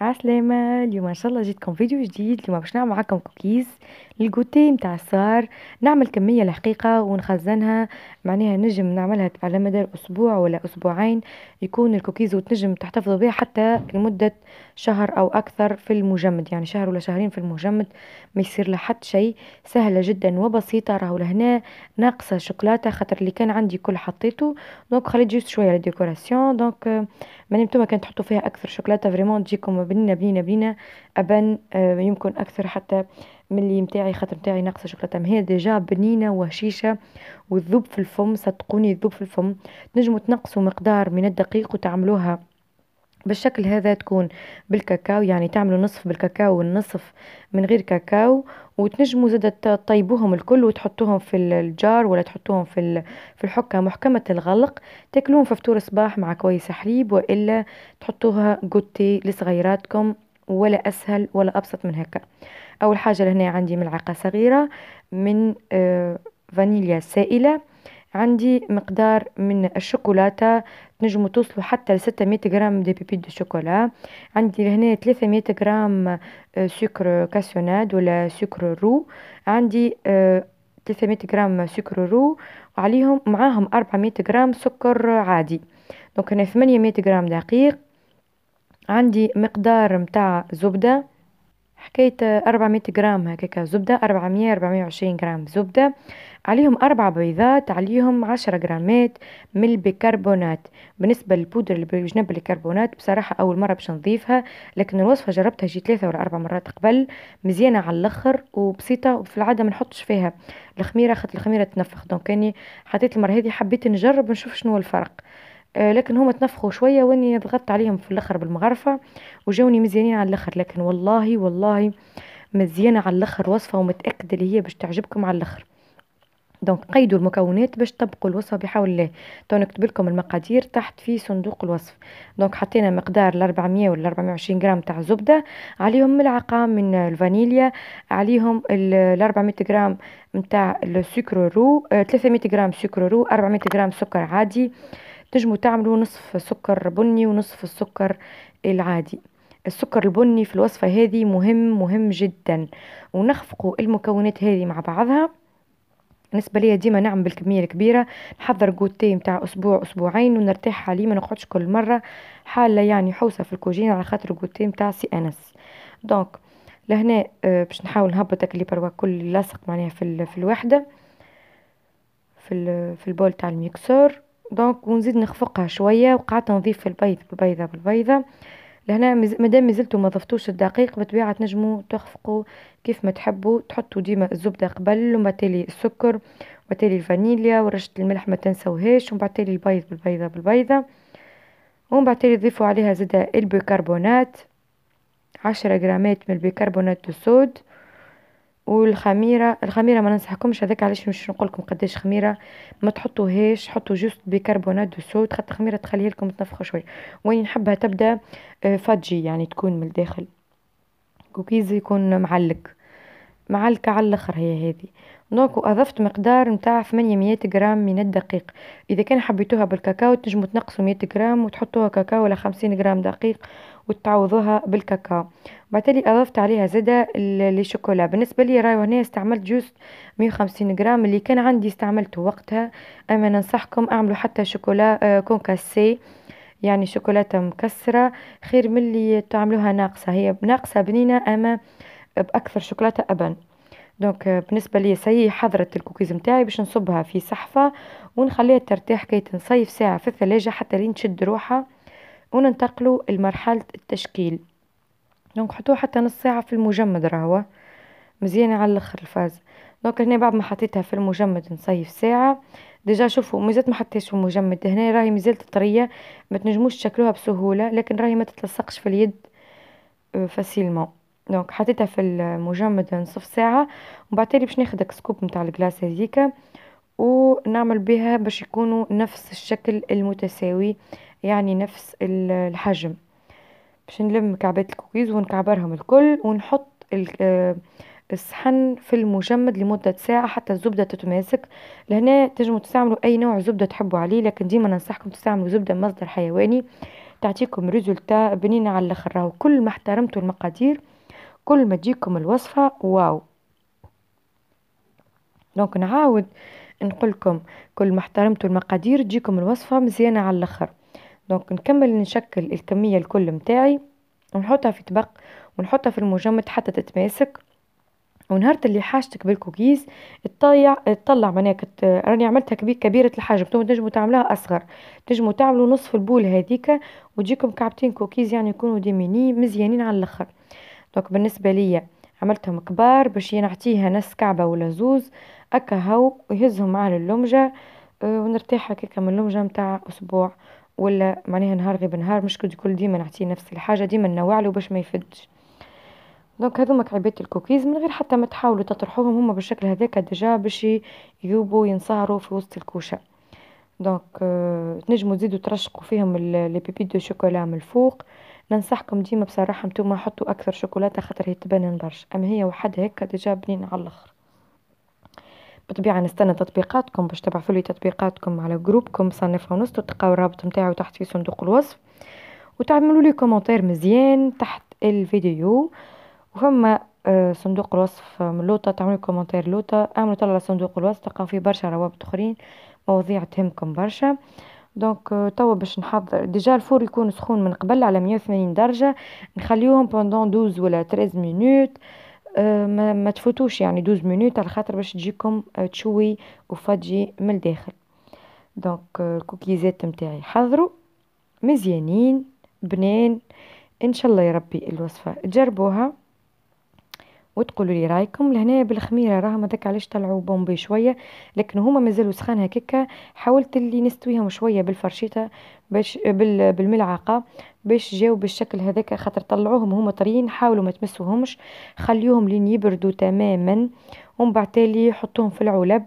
عسلامة اليوم ان شاء الله جيتكم فيديو جديد اليوم باش نعمل معاكم كوكيز الجوتي متاع الصغار نعمل كمية الحقيقة ونخزنها معناها نجم نعملها على مدار اسبوع ولا اسبوعين يكون الكوكيز وتنجم تحتفظوا بها حتى لمدة شهر او اكثر في المجمد يعني شهر ولا شهرين في المجمد ما يصير لحد شيء سهلة جدا وبسيطة راهو لهنا ناقصة شوكولاتة خاطر اللي كان عندي كل حطيته دونك خليت جوست شوية على دونك ما نمتوما كان تحطوا فيها اكثر شوكولاتة فريمون تجيكم بنينه بنينه بنينه ابان آه، يمكن اكثر حتى من اللي متاعي خاطر متاعي ناقصه شوكولاته هي ديجا بنينه وهشيشه والذوب في الفم صدقوني الذوب في الفم تنجموا تنقصوا مقدار من الدقيق وتعملوها بالشكل هذا تكون بالكاكاو يعني تعملوا نصف بالكاكاو والنصف من غير كاكاو وتنجموا زادة تطيبوهم الكل وتحطوهم في الجار ولا تحطوهم في في الحكة محكمة الغلق تاكلوهم في فطور صباح مع كويس حليب والا تحطوها جوتي لصغيراتكم ولا اسهل ولا ابسط من هكا اول حاجه لهنا عندي ملعقه صغيره من آه، فانيليا سائله عندي مقدار من الشوكولاتة تنجمو توصلو حتى لستة مية غرام دي بيبي دو شوكولا، عندي لهنا مية غرام آه، سكر كاسوناد ولا سكر رو، عندي آه، ثلاثة مية غرام سكر رو وعليهم معاهم مية غرام سكر عادي، دونك هنا ثمانية مية غرام دقيق، عندي مقدار متاع زبدة. حكاية أربعمية غرام هكاكا زبدة أربعمية أربعمية وعشرين غرام زبدة عليهم أربع بيضات عليهم عشرة غرامات من البيكربونات بالنسبة للبودرة اللي بجنب البيكربونات بصراحة أول مرة باش نضيفها لكن الوصفة جربتها شي ثلاثة ولا أربع مرات قبل مزيانة على الآخر وبسيطة وفي العادة ما نحطش فيها الخميرة خاطر الخميرة تنفخ دونك أني حطيت المرة هذه حبيت نجرب نشوف شنو الفرق آه، لكن هما تنفخوا شويه واني ضغطت عليهم في الاخر بالمغرفه وجاوني مزيانين على الاخر لكن والله والله مزيانه على الاخر وصفه ومتاكده اللي هي باش تعجبكم على الاخر دونك قيدوا المكونات باش تطبقوا الوصفه بحول الله تو نكتب لكم المقادير تحت في صندوق الوصف دونك حطينا مقدار ال 400 ولا 420 غرام تاع زبده عليهم ملعقه من الفانيليا عليهم ال 400 غرام نتاع السكر رو 300 آه، غرام سكر رو 400 غرام سكر عادي تجموا تعملوا نصف سكر بني ونصف السكر العادي السكر البني في الوصفة هذه مهم مهم جدا ونخفقوا المكونات هذه مع بعضها بالنسبه ليا ديما نعمل بالكميه الكبيره نحضر جوتي نتاع اسبوع اسبوعين ونرتاح عليه ما نقعدش كل مره حاله يعني حوسه في الكوجين على خاطر جوتي نتاع سي انس دونك لهنا آه، باش نحاول نهبط اللي بروا كل لاصق معناها في في الوحده في في البول تاع الميكسور دونك ونزيد نخفقها شويه وقعدت نضيف البيض بالبيضه بالبيضه لهنا مادام مازلتو ما ضفتوش الدقيق بطبيعه تنجمو تخفقوا كيف ما تحبوا تحطوا ديما الزبده قبل ومن تالي السكر وبالتالي الفانيليا ورشه الملح ما تنسوهاش ومن تالي البيض بالبيضه بالبيضه ومن بعد تالي ضيفوا عليها زاده البيكربونات عشرة غرامات من البيكربونات الصود والخميره الخميره ما ننصحكمش هذاك علاش مش نقول لكم قداش خميره ما تحطوهاش حطوا جوست بيكربونات دو صوت خاطر الخميره تخليها لكم تنفخوا شوي وين نحبها تبدا آه، فاجي يعني تكون من الداخل كوكيز يكون معلق مع الكع الاخر هي هذه دونك واضفت مقدار نتاع 800 غرام من الدقيق اذا كان حبيتوها بالكاكاو تنجموا تنقصوا 100 غرام وتحطوها كاكاو ولا 50 غرام دقيق وتعوضوها بالكاكاو بعتلي اضفت عليها زاده لي شوكولا بالنسبه لي راهو هنا استعملت جوست 150 غرام اللي كان عندي استعملته وقتها اما ننصحكم اعملوا حتى شوكولا آه، كونكاسي يعني شوكولاته مكسره خير من اللي تعملوها ناقصه هي ناقصه بنينه اما باكثر شوكولاته ابا دونك آه، بالنسبه لي سي حضرت الكوكيز نتاعي باش نصبها في صحفه ونخليها ترتاح كي تنصيف ساعه في الثلاجه حتى لين تشد روحها وننتقلوا لمرحله التشكيل دونك حطوها حتى نص ساعه في المجمد راهو مزيانه على الاخر الفاز دونك هنا بعد ما حطيتها في المجمد نصيف ساعه ديجا شوفوا مازالت ما حطيتش في المجمد هنا راهي مازالت طريه ما تنجموش تشكلوها بسهوله لكن راهي ما تتلصقش في اليد آه، فاسيلمون دونك حطيتها في المجمد نصف ساعه ومن باش ناخذ سكوب نتاع الكلاص هذيك ونعمل بها باش يكونوا نفس الشكل المتساوي يعني نفس الحجم باش نلم كعبات الكوكيز ونكعبرهم الكل ونحط آه، الصحن في المجمد لمدة ساعة حتى الزبدة تتماسك لهنا تنجموا تستعملوا أي نوع زبدة تحبوا عليه لكن ديما ننصحكم تستعملوا زبدة مصدر حيواني تعطيكم ريزولتا بنينة على الاخر راهو كل ما احترمتوا المقادير كل ما تجيكم الوصفة واو دونك نعاود نقولكم كل ما احترمتوا المقادير تجيكم الوصفة مزيانة على الاخر دونك نكمل نشكل الكمية الكل متاعي ونحطها في طبق ونحطها في المجمد حتى تتماسك ونهارت اللي حاجتك بالكوكيز تطلع تطلع معناها كت... راني عملتها كبير كبيرة الحجم انتم تنجموا تعملوها اصغر تنجموا تعملوا نصف البول هذيك وتجيكم كعبتين كوكيز يعني يكونوا ديميني مزيانين على الاخر دونك بالنسبه ليا عملتهم كبار باش نعطيها نص كعبه ولا زوز اكا هاو ويهزهم على اللمجه آه، ونرتاح هكاك من اللمجه نتاع اسبوع ولا معناها نهار غير نهار مش كل ديما نعطيه نفس الحاجه ديما نوع له باش ما يفدش دونك هذوما كعبات الكوكيز من غير حتى ما تحاولوا تطرحوهم هما بالشكل هذاك ديجا باش يوبوا ينصهروا في وسط الكوشه دونك آه، تنجموا تزيدوا ترشقوا فيهم لي بيبي دو شوكولا من الفوق ننصحكم ديما بصراحة نتوما حطوا أكثر شوكولاتة خاطر هي تبان برشا أما هي وحدها هكا ديجا بنينة على الآخر بالطبيعة نستنى تطبيقاتكم باش تبعثولي تطبيقاتكم على جروبكم صنفها ونص تلقاو الرابط نتاعو تحت في صندوق الوصف وتعملوا لي كومنتير مزيان تحت الفيديو وفما آه، صندوق الوصف آه، من لوطة تعملوا كومنتير لوطة اعملوا طلع صندوق الوصف تلقاو فيه برشا روابط اخرين مواضيع تهمكم برشا دونك euh, توا باش نحضر ديجا الفور يكون سخون من قبل على 180 درجه نخليهم بوندون 12 ولا 13 مينوت euh, ما, ما تفوتوش يعني 12 مينوت على خاطر باش تجيكم euh, تشوي وفاجي من الداخل دونك الكوكيزات نتاعي حضروا مزيانين بنين ان شاء الله يربي الوصفه جربوها وتقولوا لي رايكم لهنا بالخميره راهم هذاك علاش طلعوا بومبي شويه لكن هما مازالوا سخان هكاكا حاولت اللي نستويهم شويه بالفرشيطه باش بالملعقه باش جاو بالشكل هذاك خاطر طلعوهم هما طريين حاولوا ما تمسوهمش خليوهم لين يبردوا تماما ومن بعد تالي حطوهم في العلب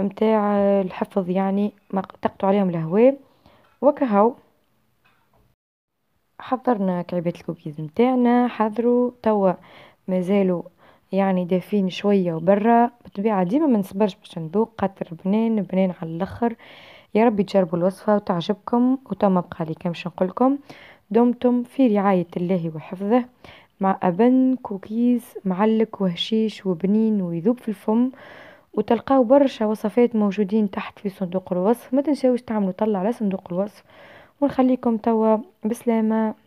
متاع الحفظ يعني ما تقطعوا عليهم الهواء وكهو حضرنا كعبات الكوكيز متاعنا حضروا توا مازالوا يعني دافين شوية وبرا بالطبيعة ديما منصبرش باش نذوق خاطر بنان بنان على الاخر يا ربي تجربوا الوصفة وتعجبكم بقى بقالي كمش نقولكم دمتم في رعاية الله وحفظه مع أبن كوكيز معلك وهشيش وبنين ويذوب في الفم وتلقاو برشا وصفات موجودين تحت في صندوق الوصف ما تنساوش تعملوا طلع على صندوق الوصف ونخليكم توا بسلامه